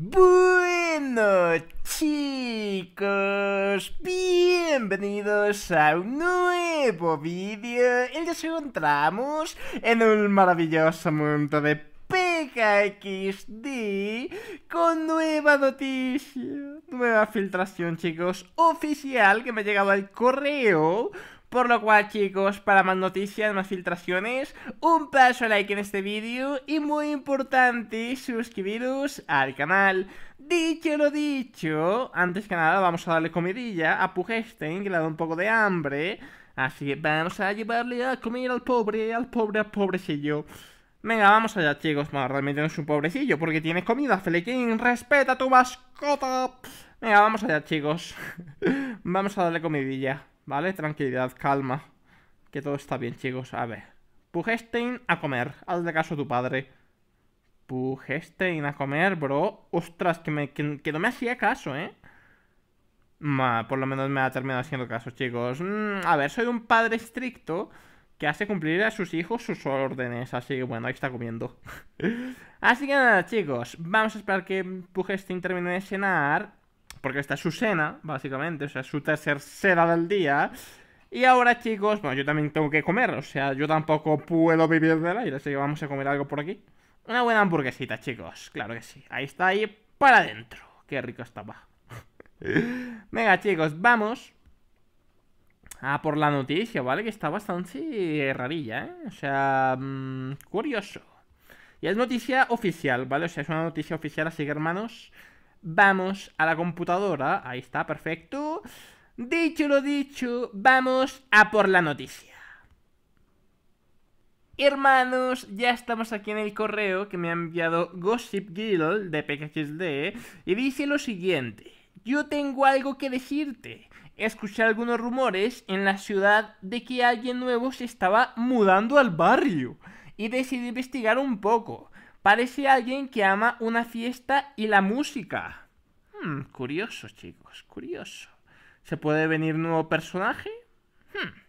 Bueno chicos, bienvenidos a un nuevo vídeo El que nos encontramos en un maravilloso momento de PKXD Con nueva noticia, nueva filtración chicos, oficial que me ha llegado al correo por lo cual, chicos, para más noticias, más filtraciones, un paso a like en este vídeo y muy importante, suscribiros al canal. Dicho lo dicho, antes que nada vamos a darle comidilla a Pugestein, que le ha dado un poco de hambre. Así que vamos a llevarle a comer al pobre, al pobre, al pobrecillo. Venga, vamos allá, chicos. Bueno, realmente no es un pobrecillo, porque tiene comida, Felikin. Respeta tu mascota. Venga, vamos allá, chicos. vamos a darle comidilla. ¿vale? Tranquilidad, calma. Que todo está bien, chicos. A ver. Pugestein a comer. de caso a tu padre. Pugestein a comer, bro. Ostras, que, me, que, no me hacía caso, ¿eh? por lo menos me ha terminado haciendo caso, chicos. Mm, a ver, soy un padre estricto que hace cumplir a sus hijos sus órdenes. Así que bueno, ahí está comiendo. así que nada, chicos. Vamos a esperar que Pugestein termine de cenar porque esta es su cena, básicamente, o sea, su tercera cena del día. Y ahora, chicos, bueno, yo también tengo que comer, o sea, yo tampoco puedo vivir del aire, así que vamos a comer algo por aquí. Una buena hamburguesita, chicos, claro que sí. Ahí está, ahí para adentro. Qué rico estaba. Venga, chicos, vamos A por la noticia, ¿vale? Que está bastante rarilla, ¿eh? O sea, mm, curioso. Y es noticia oficial, ¿vale? O sea, es una noticia oficial, así que hermanos, Vamos a la computadora. Ahí está, perfecto. Dicho lo dicho, vamos a por la noticia. Hermanos, ya estamos aquí en el correo que me ha enviado Gossip Girl de PKXD y dice lo siguiente. Yo tengo algo que decirte. Escuché algunos rumores en la ciudad de que alguien nuevo se estaba mudando al barrio y decidí investigar un poco. Parece alguien que ama una fiesta y la música. Hmm, curioso, chicos, curioso. ¿Se puede venir nuevo personaje? Hmm.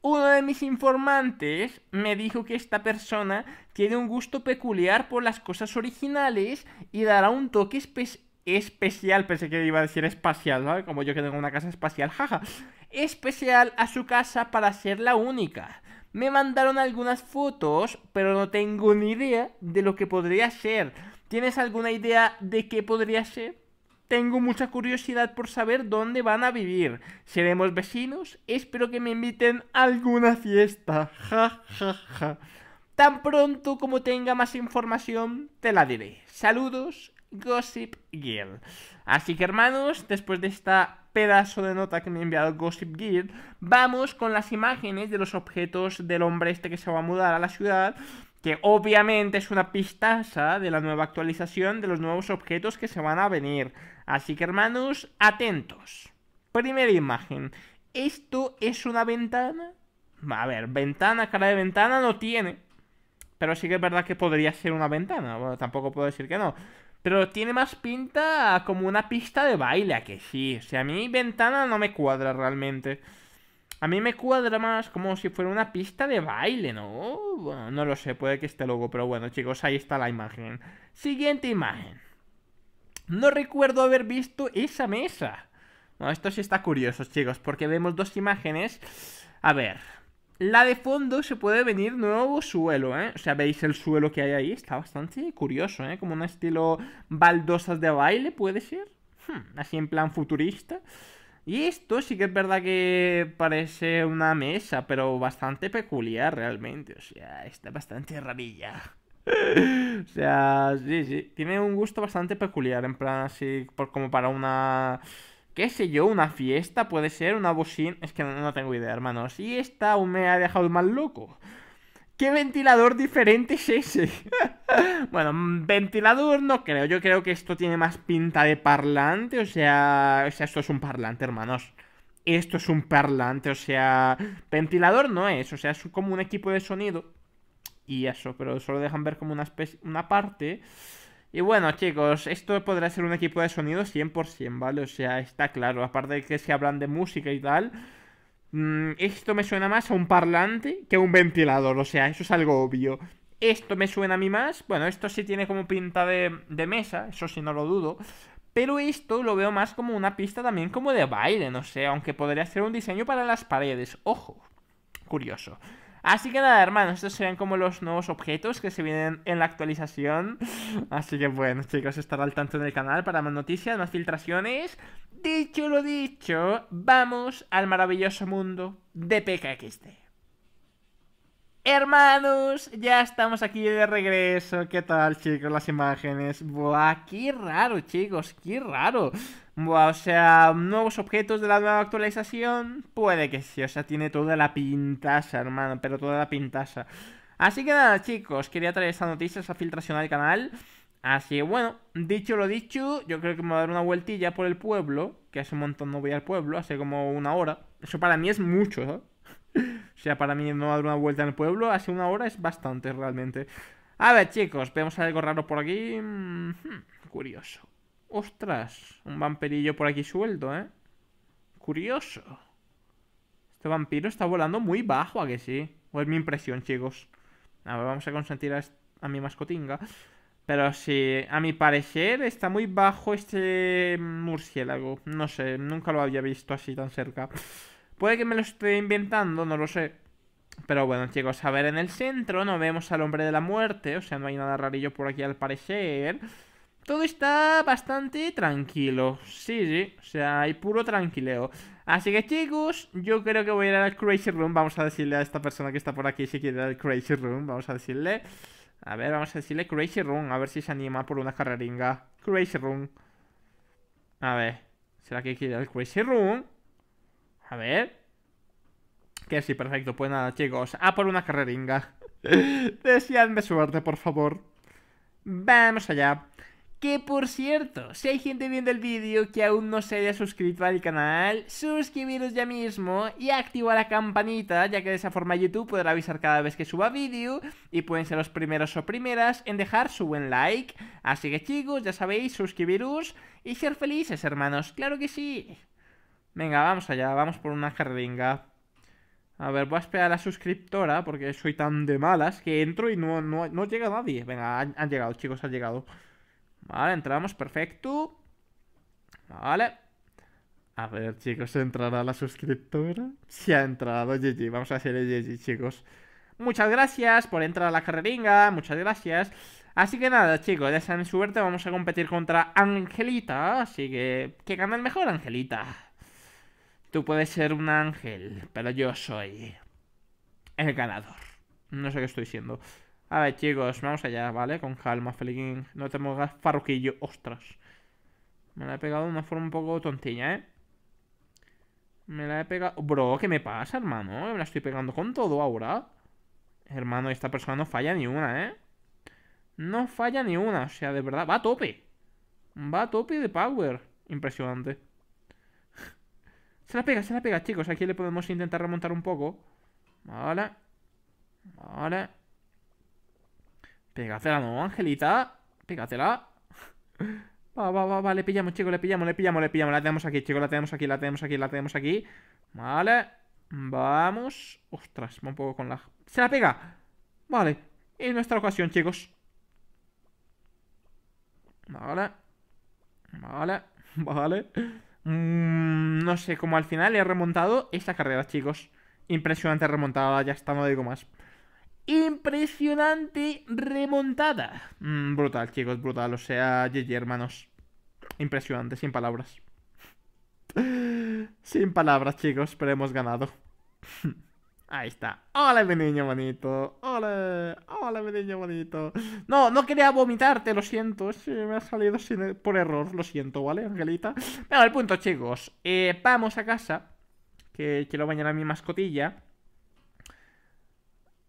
Uno de mis informantes me dijo que esta persona tiene un gusto peculiar por las cosas originales y dará un toque especial, pensé que iba a decir espacial, ¿vale? Como yo que tengo una casa espacial, jaja. Especial a su casa para ser la única. Me mandaron algunas fotos, pero no tengo ni idea de lo que podría ser. ¿Tienes alguna idea de qué podría ser? Tengo mucha curiosidad por saber dónde van a vivir. ¿Seremos vecinos? Espero que me inviten a alguna fiesta. Ja, ja, ja. Tan pronto como tenga más información, te la diré. Saludos, Gossip Girl. Así que hermanos, después de esta pedazo de nota que me ha enviado Gossip Gear, vamos con las imágenes de los objetos del hombre este que se va a mudar a la ciudad, que obviamente es una pistaza de la nueva actualización de los nuevos objetos que se van a venir. Así que hermanos, atentos. Primera imagen. ¿Esto es una ventana? A ver, ventana, cara de ventana no tiene. Pero sí que es verdad que podría ser una ventana. Bueno, tampoco puedo decir que no. Pero tiene más pinta como una pista de baile, a que sí. O sea, a mí ventana no me cuadra realmente. A mí me cuadra más como si fuera una pista de baile, ¿no? no lo sé, puede que esté loco, pero bueno, chicos, ahí está la imagen. Siguiente imagen. No recuerdo haber visto esa mesa. Bueno, esto sí está curioso, chicos, porque vemos dos imágenes. A ver, la de fondo se puede venir nuevo suelo, ¿eh? O sea, veis el suelo que hay ahí, está bastante curioso, ¿eh? Como un estilo baldosas de baile, puede ser. Hmm, así en plan futurista. Y esto sí que es verdad que parece una mesa, pero bastante peculiar realmente. O sea, está bastante rarilla. o sea, sí, sí. Tiene un gusto bastante peculiar, en plan así, como para una qué sé yo, una fiesta, puede ser, una bocina, es que no, tengo idea, hermanos. Y esta aún me ha dejado mal loco. ¿Qué ventilador diferente es ese? bueno, mm, ventilador no creo. Yo creo que esto tiene más pinta de parlante. O sea, o sea, esto es un parlante, hermanos. Esto es un parlante. O sea, ventilador no es. O sea, es como un equipo de sonido. Y eso, pero solo dejan ver como una especie, una parte. Y bueno, chicos, esto podrá ser un equipo de sonido 100%, ¿vale? O sea, está claro. Aparte de que se hablan de música y tal, mm, esto me suena más a un parlante que a un ventilador. O sea, eso es algo obvio. Esto me suena a mí más. Bueno, esto sí tiene como pinta de, mesa, eso sí no lo dudo. Pero esto lo veo más como una pista también como de baile, no sé, aunque podría ser un diseño para las paredes. Ojo, curioso. Así que nada, hermanos, estos serán como los nuevos objetos que se vienen en la actualización. Así que bueno, chicos, estar al tanto en canal para más noticias, más filtraciones. Dicho lo dicho, vamos al maravilloso mundo de PKXD. Hermanos, ya estamos aquí de regreso. ¿Qué tal, chicos? Las imágenes. Buah, qué raro, chicos, qué raro. Buah, o sea, nuevos objetos de la nueva actualización. Puede que sí, o sea, tiene toda la pintaza, hermano, pero toda la pintaza Así que nada, chicos, quería traer esta noticia, esa filtración al canal. Así que bueno, dicho lo dicho, yo creo que me voy a dar una vueltilla por el pueblo, que hace un montón no voy al pueblo, hace como una hora. Eso para mí es mucho, sea, para mí no dar una vuelta en el pueblo hace una hora es bastante realmente. A ver, chicos, vemos algo raro por aquí. Hmm, curioso. Ostras, un vampirillo por aquí suelto, ¿eh? Curioso. Este vampiro está volando muy bajo, ¿a que sí? O es mi impresión, chicos. A ver, vamos a consentir a, a mi mascotinga. Pero sí, a mi parecer está muy bajo este murciélago. No sé, nunca lo había visto así tan cerca. Puede que me lo esté inventando, no lo sé. Pero bueno, chicos, a ver, en el centro no vemos al hombre de la muerte, o sea, no hay nada rarillo por aquí al parecer. Todo está bastante tranquilo, sí, sí, o sea, hay puro tranquileo. Así que chicos, yo creo que voy a ir al Crazy Room, vamos a decirle a esta persona que está por aquí si quiere ir al Crazy Room, vamos a decirle... A ver, vamos a decirle Crazy Room, a ver si se anima por una carreringa. Crazy Room. A ver, ¿será que quiere ir al Crazy Room? A ver. Que sí, perfecto. Pues nada, chicos. A por una carreringa. Deseadme suerte, por favor. Vamos allá. Que por cierto, si hay gente viendo el vídeo que aún no se haya suscrito al canal, suscribiros ya mismo y activa la campanita, ya que de esa forma YouTube podrá avisar cada vez que suba vídeo y pueden ser los primeros o primeras en dejar su buen like. Así que chicos, ya sabéis, suscribiros y ser felices, hermanos, claro que sí. Venga, vamos allá, vamos por una jeringa A ver, voy a esperar a la suscriptora porque soy tan de malas que entro y no, no, llega nadie. Venga, han, llegado, chicos, han llegado. Vale, entramos, perfecto. Vale. A ver, chicos, ¿entrará la suscriptora? se ha entrado, GG. Vamos a hacer el GG, chicos. Muchas gracias por entrar a la carreringa, muchas gracias. Así que nada, chicos, ya saben suerte, vamos a competir contra Angelita, así que qué gana el mejor, Angelita. Tú puedes ser un ángel, pero yo soy el ganador. No sé qué estoy siendo. A ver, chicos, vamos allá, ¿vale? Con calma, Feliquín. No te muevas, farruquillo. Ostras. Me la he pegado de una forma un poco tontilla, ¿eh? Me la he pegado... Bro, ¿qué me pasa, hermano? Me la estoy pegando con todo ahora. Hermano, esta persona no falla ni una, ¿eh? No falla ni una. O sea, de verdad, va a tope. Va a tope de power. Impresionante. Se la pega, se la pega, chicos. Aquí le podemos intentar remontar un poco. Vale. Vale. Pégatela, no, Angelita. Pégatela. Va, va, va, va. Le pillamos, chicos. Le pillamos, le pillamos, le pillamos. La tenemos aquí, chicos. La tenemos aquí, la tenemos aquí, la tenemos aquí. Vale. Vamos. Ostras, va un poco con la... ¡Se la pega! Vale. Es nuestra ocasión, chicos. Vale. Vale. Vale. Mm, no sé, cómo al final he remontado esta carrera, chicos. Impresionante remontada, ya está, no digo más. Impresionante remontada. Mm, brutal, chicos, brutal. O sea, GG, hermanos. Impresionante, sin palabras. sin palabras, chicos, pero hemos ganado. Ahí está. Hola, mi niño bonito. Hola. Hola, mi niño bonito. No, no quería vomitarte, lo siento. Sí, me ha salido sin... E- por error, lo siento, ¿vale, Angelita? Pero el punto, chicos. Eh, vamos a casa. Que quiero bañar a mi mascotilla.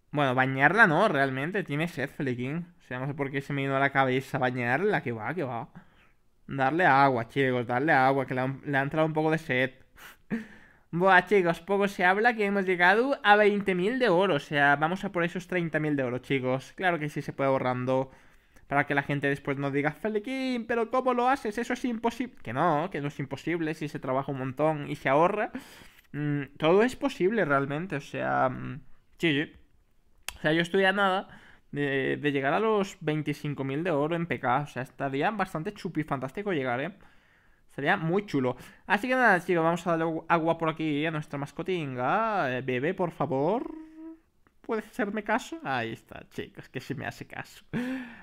Bueno, bañarla no, realmente. Tiene sed, Flicking. O sea, no sé por qué se me vino a la cabeza bañarla. Que va, que va. Darle agua, chicos. Darle agua, que le ha, entrado un poco de sed. Buah, chicos, poco se habla que hemos llegado a 20.000 de oro. O sea, vamos a por esos 30.000 de oro, chicos. Claro que sí se puede ahorrando. Para que la gente después nos diga, Feliquín, pero ¿cómo lo haces? Eso es imposible. Que no, que no es imposible si se trabaja un montón y se ahorra. Mm, todo es posible realmente, o sea... Mm, o sea, yo estudié a nada de, de llegar a los 25.000 de oro en PK. O sea, estaría bastante chupi fantástico llegar, ¿eh? Sería muy chulo. Así que nada, chicos, vamos a darle agua por aquí a nuestra mascotinga. Eh, bebé, por favor. ¿Puedes hacerme caso? Ahí está, chicos, que se me hace caso.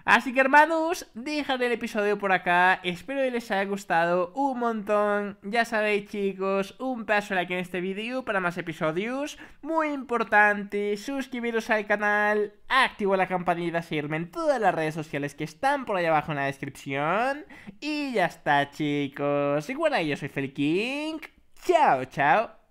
Así que, hermanos, dejaré el episodio por acá. Espero que les haya gustado un montón. Ya sabéis, chicos, un paso like en este vídeo para más episodios. Muy importante, suscribiros al canal, activo la campanita, seguirme en todas las redes sociales que están por ahí abajo en la descripción. Y ya está, chicos. Y bueno, yo soy Feliking. Chao, chao.